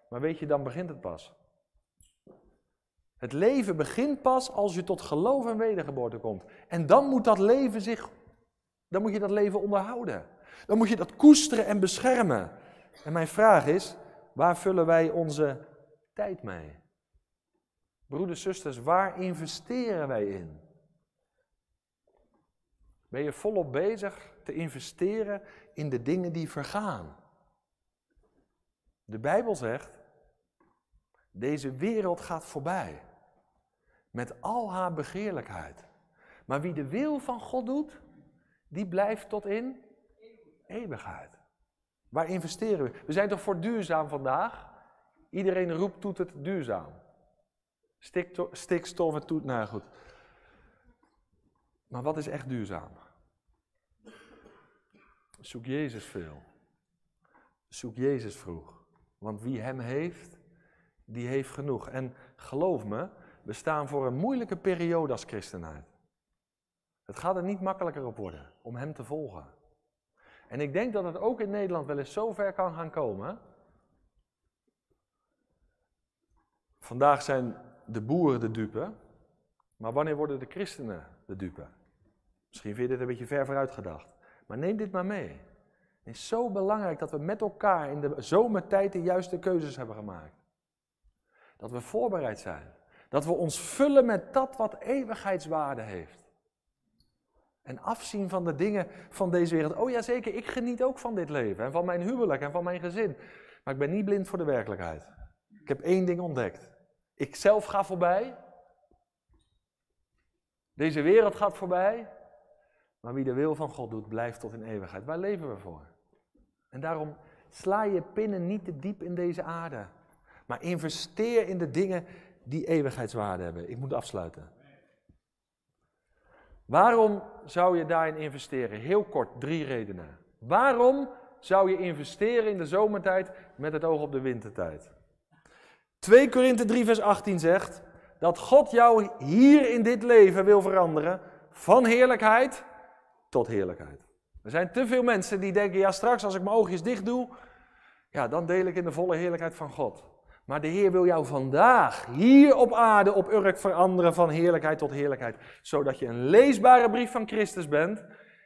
Maar weet je, dan begint het pas. Het leven begint pas als je tot geloof en wedergeboorte komt. En dan moet dat leven zich, dan moet je dat leven onderhouden. Dan moet je dat koesteren en beschermen. En mijn vraag is, waar vullen wij onze tijd mee? Broeders, zusters, waar investeren wij in? Ben je volop bezig te investeren in de dingen die vergaan? De Bijbel zegt, deze wereld gaat voorbij met al haar begeerlijkheid. Maar wie de wil van God doet, die blijft tot in eeuwigheid. Waar investeren we? We zijn toch voor duurzaam vandaag? Iedereen roept, doet het duurzaam. Stikstof en toet, nou goed. Maar wat is echt duurzaam? Zoek Jezus veel. Zoek Jezus vroeg. Want wie Hem heeft, die heeft genoeg. En geloof me, we staan voor een moeilijke periode als christenheid. Het gaat er niet makkelijker op worden om Hem te volgen. En ik denk dat het ook in Nederland wel eens zo ver kan gaan komen. Vandaag zijn de boeren de dupe, maar wanneer worden de christenen de dupe? Misschien vind je dit een beetje ver vooruit gedacht. Maar neem dit maar mee. Het is zo belangrijk dat we met elkaar in de zomertijd de juiste keuzes hebben gemaakt. Dat we voorbereid zijn. Dat we ons vullen met dat wat eeuwigheidswaarde heeft. En afzien van de dingen van deze wereld. Oh ja, zeker, ik geniet ook van dit leven en van mijn huwelijk en van mijn gezin. Maar ik ben niet blind voor de werkelijkheid. Ik heb één ding ontdekt. Ik zelf ga voorbij. Deze wereld gaat voorbij. Maar wie de wil van God doet, blijft tot in eeuwigheid. Waar leven we voor? En daarom sla je pinnen niet te diep in deze aarde. Maar investeer in de dingen die eeuwigheidswaarde hebben. Ik moet afsluiten. Waarom zou je daarin investeren? Heel kort, drie redenen. Waarom zou je investeren in de zomertijd met het oog op de wintertijd? 2 Korinthe 3, vers 18 zegt dat God jou hier in dit leven wil veranderen van heerlijkheid tot heerlijkheid. Er zijn te veel mensen die denken, ja straks als ik mijn oogjes dicht doe, ja dan deel ik in de volle heerlijkheid van God. Maar de Heer wil jou vandaag, hier op aarde, op Urk veranderen van heerlijkheid tot heerlijkheid. Zodat je een leesbare brief van Christus bent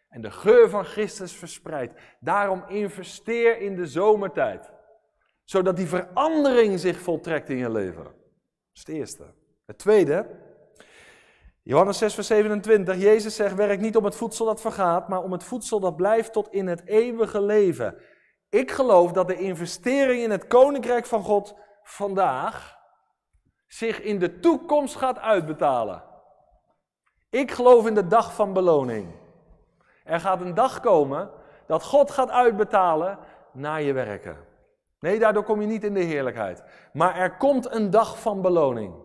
en de geur van Christus verspreidt. Daarom investeer in de zomertijd. Zodat die verandering zich voltrekt in je leven. Dat is het eerste. Het tweede, Johannes 6, vers 27, Jezus zegt, werk niet om het voedsel dat vergaat, maar om het voedsel dat blijft tot in het eeuwige leven. Ik geloof dat de investering in het koninkrijk van God vandaag zich in de toekomst gaat uitbetalen. Ik geloof in de dag van beloning. Er gaat een dag komen dat God gaat uitbetalen naar je werken. Nee, daardoor kom je niet in de heerlijkheid. Maar er komt een dag van beloning.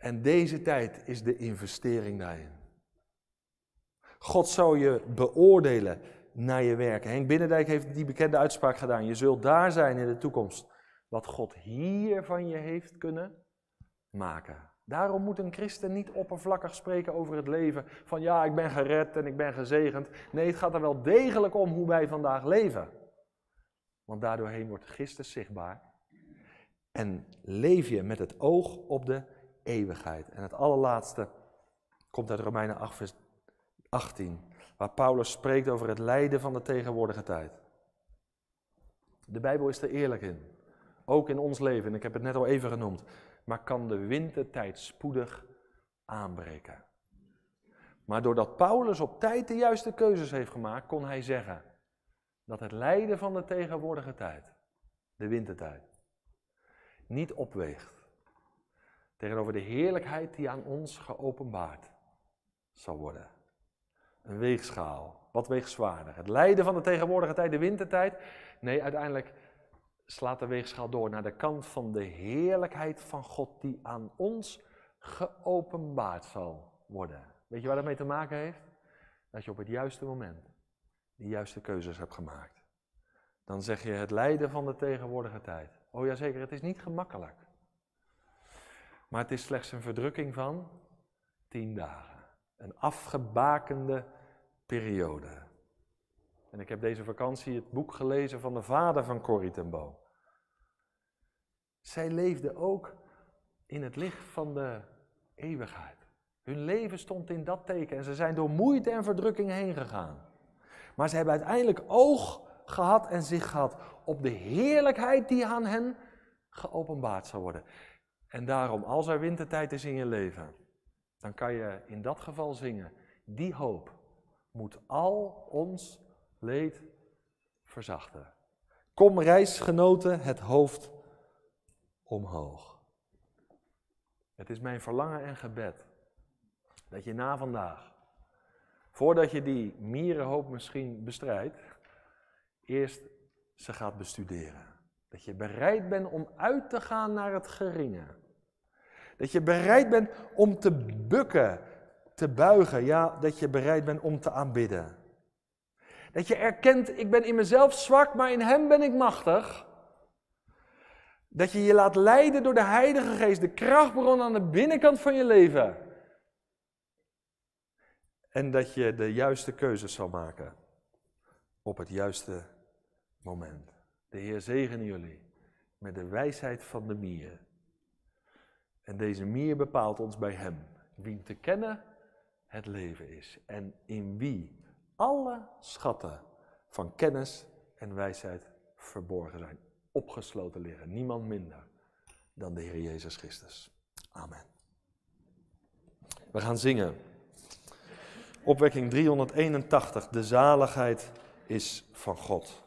En deze tijd is de investering daarin. God zou je beoordelen naar je werken. Henk Binnendijk heeft die bekende uitspraak gedaan. Je zult daar zijn in de toekomst wat God hier van je heeft kunnen maken. Daarom moet een christen niet oppervlakkig spreken over het leven. Van ja, ik ben gered en ik ben gezegend. Nee, het gaat er wel degelijk om hoe wij vandaag leven. Want daardoorheen wordt Christus zichtbaar. En leef je met het oog op de eeuwigheid. En het allerlaatste komt uit Romeinen 8, vers 18, waar Paulus spreekt over het lijden van de tegenwoordige tijd. De Bijbel is er eerlijk in, ook in ons leven, en ik heb het net al even genoemd, maar kan de wintertijd spoedig aanbreken. Maar doordat Paulus op tijd de juiste keuzes heeft gemaakt, kon hij zeggen dat het lijden van de tegenwoordige tijd, de wintertijd, niet opweegt Tegenover de heerlijkheid die aan ons geopenbaard zal worden. Een weegschaal. Wat weegt zwaarder? Het lijden van de tegenwoordige tijd, de wintertijd? Nee, uiteindelijk slaat de weegschaal door naar de kant van de heerlijkheid van God die aan ons geopenbaard zal worden. Weet je waar dat mee te maken heeft? Dat je op het juiste moment de juiste keuzes hebt gemaakt. Dan zeg je het lijden van de tegenwoordige tijd. Oh ja, zeker, het is niet gemakkelijk. Maar het is slechts een verdrukking van tien dagen. Een afgebakende periode. En ik heb deze vakantie het boek gelezen van de vader van Corrie ten Boom. Zij leefden ook in het licht van de eeuwigheid. Hun leven stond in dat teken en ze zijn door moeite en verdrukking heen gegaan. Maar ze hebben uiteindelijk oog gehad en zich gehad op de heerlijkheid die aan hen geopenbaard zou worden. En daarom, als er wintertijd is in je leven, dan kan je in dat geval zingen. Die hoop moet al ons leed verzachten. Kom reisgenoten het hoofd omhoog. Het is mijn verlangen en gebed dat je na vandaag, voordat je die mierenhoop misschien bestrijdt, eerst ze gaat bestuderen. Dat je bereid bent om uit te gaan naar het geringe. Dat je bereid bent om te bukken, te buigen. Ja, dat je bereid bent om te aanbidden. Dat je erkent, ik ben in mezelf zwak, maar in Hem ben ik machtig. Dat je je laat leiden door de Heilige Geest, de krachtbron aan de binnenkant van je leven. En dat je de juiste keuzes zal maken op het juiste moment. De Heer zegene jullie met de wijsheid van de mier. En deze mier bepaalt ons bij Hem, wie te kennen het leven is en in wie alle schatten van kennis en wijsheid verborgen zijn, opgesloten liggen. Niemand minder dan de Heer Jezus Christus. Amen. We gaan zingen. Opwekking 381, de zaligheid is van God.